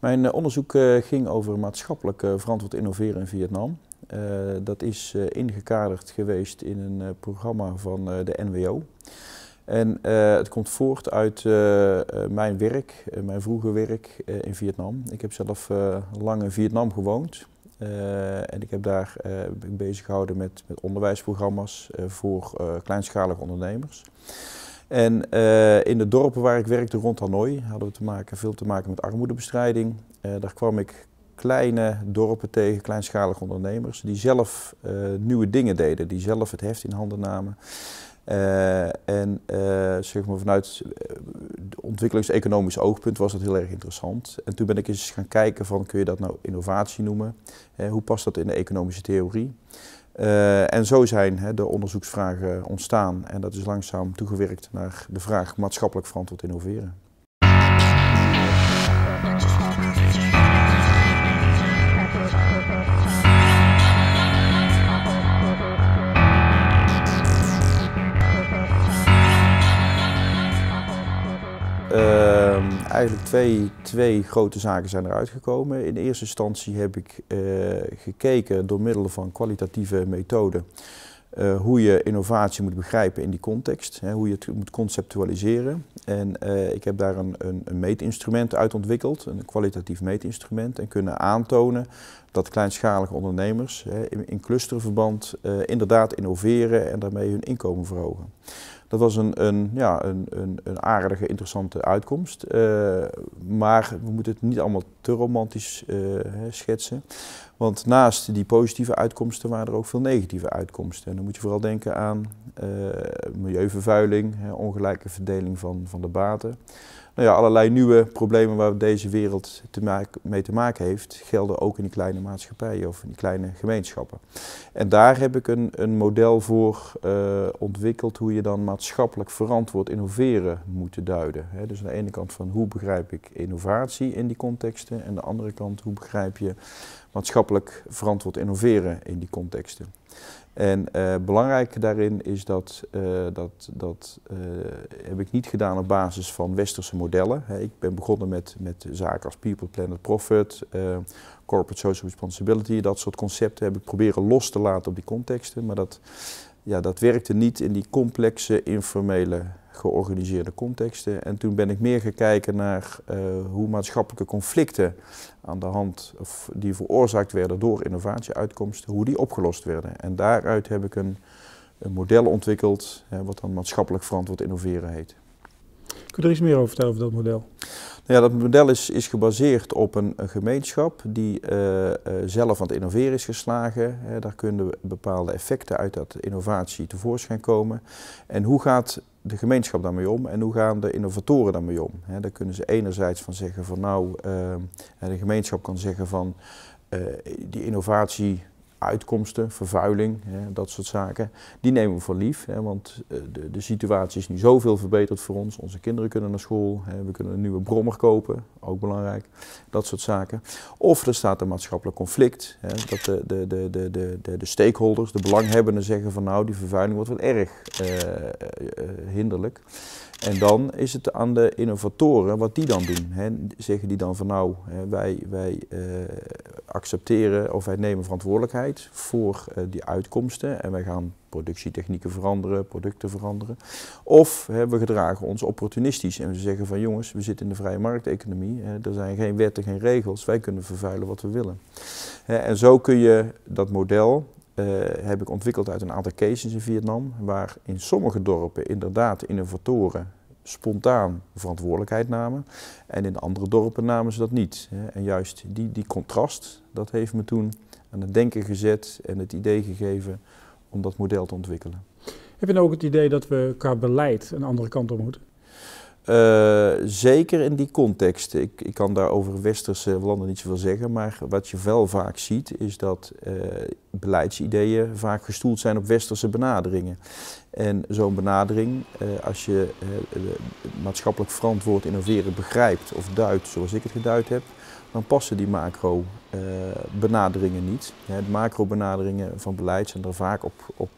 Mijn eh, onderzoek eh, ging over maatschappelijk eh, verantwoord innoveren in Vietnam. dat is ingekaderd geweest in een programma van de NWO. En het komt voort uit mijn werk, mijn vroege werk in Vietnam. Ik heb zelf lang in Vietnam gewoond. en ik heb daar bezig gehouden met, met onderwijsprogramma's voor kleinschalige ondernemers. En eh, in de dorpen waar ik werkte rond Hanoi hadden we te maken, veel te maken met armoedebestrijding. Eh, daar kwam ik kleine dorpen tegen, kleinschalige ondernemers, die zelf eh, nieuwe dingen deden, die zelf het heft in handen namen. en zeg maar vanuit ontwikkelingseconomisch oogpunt was dat heel erg interessant. En toen ben ik eens gaan kijken van kun je dat nou innovatie noemen? hoe past dat in de economische theorie? Eh, en zo zijn hè, de onderzoeksvragen ontstaan en dat is langzaam toegewerkt naar de vraag maatschappelijk verantwoord innoveren. Eigenlijk twee, twee grote zaken zijn eruit gekomen. In eerste instantie heb ik eh, gekeken door middel van kwalitatieve methoden eh, hoe je innovatie moet begrijpen in die context, hè, hoe je het moet conceptualiseren. En eh, ik heb daar een, een, meetinstrument uit ontwikkeld, een kwalitatief meetinstrument, en kunnen aantonen dat kleinschalige ondernemers hè, in, in, clusterverband inderdaad innoveren en daarmee hun inkomen verhogen. Dat was een, een, ja, een, een, een aardige, interessante uitkomst. Eh, maar we moeten het niet allemaal te romantisch eh, schetsen. Want naast die positieve uitkomsten waren er ook veel negatieve uitkomsten. En dan moet je vooral denken aan eh, milieuvervuiling, ongelijke verdeling van, van de baten nou ja, allerlei nieuwe problemen waar deze wereld mee te maken heeft, gelden ook in die kleine maatschappijen of in die kleine gemeenschappen. En daar heb ik een, een model voor eh, ontwikkeld hoe je dan maatschappelijk verantwoord innoveren moet duiden. dus aan de ene kant van hoe begrijp ik innovatie in die contexten en aan de andere kant hoe begrijp je maatschappelijk verantwoord innoveren in die contexten. En uh, belangrijk daarin is dat, eh, dat, dat eh, heb ik niet gedaan op basis van westerse modellen. ik ben begonnen met, met zaken als people, planet, profit, corporate social responsibility. Dat soort concepten heb ik proberen los te laten op die contexten. Maar dat, ja, dat werkte niet in die complexe informele georganiseerde contexten. En toen ben ik meer gekeken naar eh, hoe maatschappelijke conflicten aan de hand, of die veroorzaakt werden door innovatieuitkomsten, hoe die opgelost werden. En daaruit heb ik een, een model ontwikkeld, wat dan maatschappelijk verantwoord innoveren heet. Kun je er iets meer over vertellen over dat model? Ja, dat model is, is gebaseerd op een, een gemeenschap die eh, eh, zelf aan het innoveren is geslagen. daar kunnen bepaalde effecten uit dat innovatie tevoorschijn komen. En hoe gaat de gemeenschap daarmee om en hoe gaan de innovatoren daarmee om? daar kunnen ze enerzijds van zeggen van nou, uh, de gemeenschap kan zeggen van die innovatie uitkomsten, vervuiling, hè, dat soort zaken, die nemen we voor lief. Hè, want eh, de, de, situatie is nu zoveel verbeterd voor ons. Onze kinderen kunnen naar school, hè, we kunnen een nieuwe brommer kopen, ook belangrijk, dat soort zaken. Of er staat een maatschappelijk conflict, dat de, de, de, de, de, de, stakeholders, de belanghebbenden zeggen van nou, die vervuiling wordt wel erg eh, eh hinderlijk. En dan is het aan de innovatoren wat die dan doen. Zeggen die dan van nou, wij, wij eh, accepteren of wij nemen verantwoordelijkheid voor eh, die uitkomsten en wij gaan productietechnieken veranderen, producten veranderen. Of hè, we gedragen ons opportunistisch en we zeggen van jongens, we zitten in de vrije markteconomie, hè, er zijn geen wetten, geen regels, wij kunnen vervuilen wat we willen. Hè, en zo kun je dat model, uh, heb ik ontwikkeld uit een aantal cases in Vietnam, waar in sommige dorpen inderdaad innovatoren spontaan verantwoordelijkheid namen. En in andere dorpen namen ze dat niet. En juist die, die contrast, dat heeft me toen aan het denken gezet en het idee gegeven om dat model te ontwikkelen. Heb je nou ook het idee dat we qua beleid een andere kant op moeten? Eh, zeker in die context. Ik, ik, kan daar over westerse landen niet zoveel zeggen, maar wat je wel vaak ziet is dat eh, beleidsideeën vaak gestoeld zijn op westerse benaderingen. En zo'n benadering, eh, als je maatschappelijk verantwoord innoveren begrijpt of duidt zoals ik het geduid heb, dan passen die macro-benaderingen niet. De macro-benaderingen van beleid zijn er vaak op, op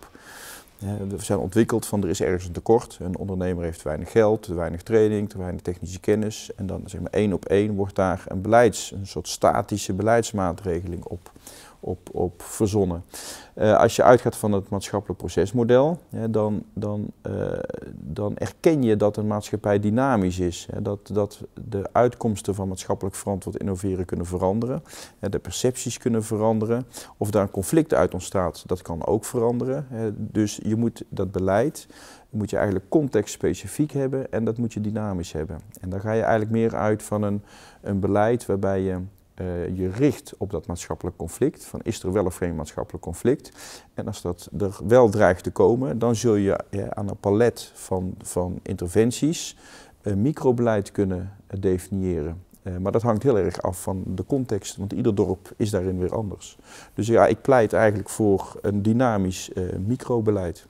we zijn ontwikkeld van er is ergens een tekort. Een ondernemer heeft te weinig geld, te weinig training, te weinig technische kennis. En dan zeg maar één op één wordt daar een beleids, een soort statische beleidsmaatregeling op, op, op verzonnen. Eh, als je uitgaat van het maatschappelijk procesmodel, dan, dan, eh, dan erken je dat een maatschappij dynamisch is. dat, dat de uitkomsten van maatschappelijk verantwoord innoveren kunnen veranderen. de percepties kunnen veranderen. Of daar een conflict uit ontstaat, dat kan ook veranderen. dus je moet dat beleid moet je eigenlijk contextspecifiek hebben en dat moet je dynamisch hebben. En dan ga je eigenlijk meer uit van een, een beleid waarbij je eh, je richt op dat maatschappelijk conflict. Van is er wel of geen maatschappelijk conflict? En als dat er wel dreigt te komen, dan zul je aan een palet van, van interventies een eh, microbeleid kunnen eh, definiëren. maar dat hangt heel erg af van de context, want ieder dorp is daarin weer anders. Dus ja, ik pleit eigenlijk voor een dynamisch microbeleid.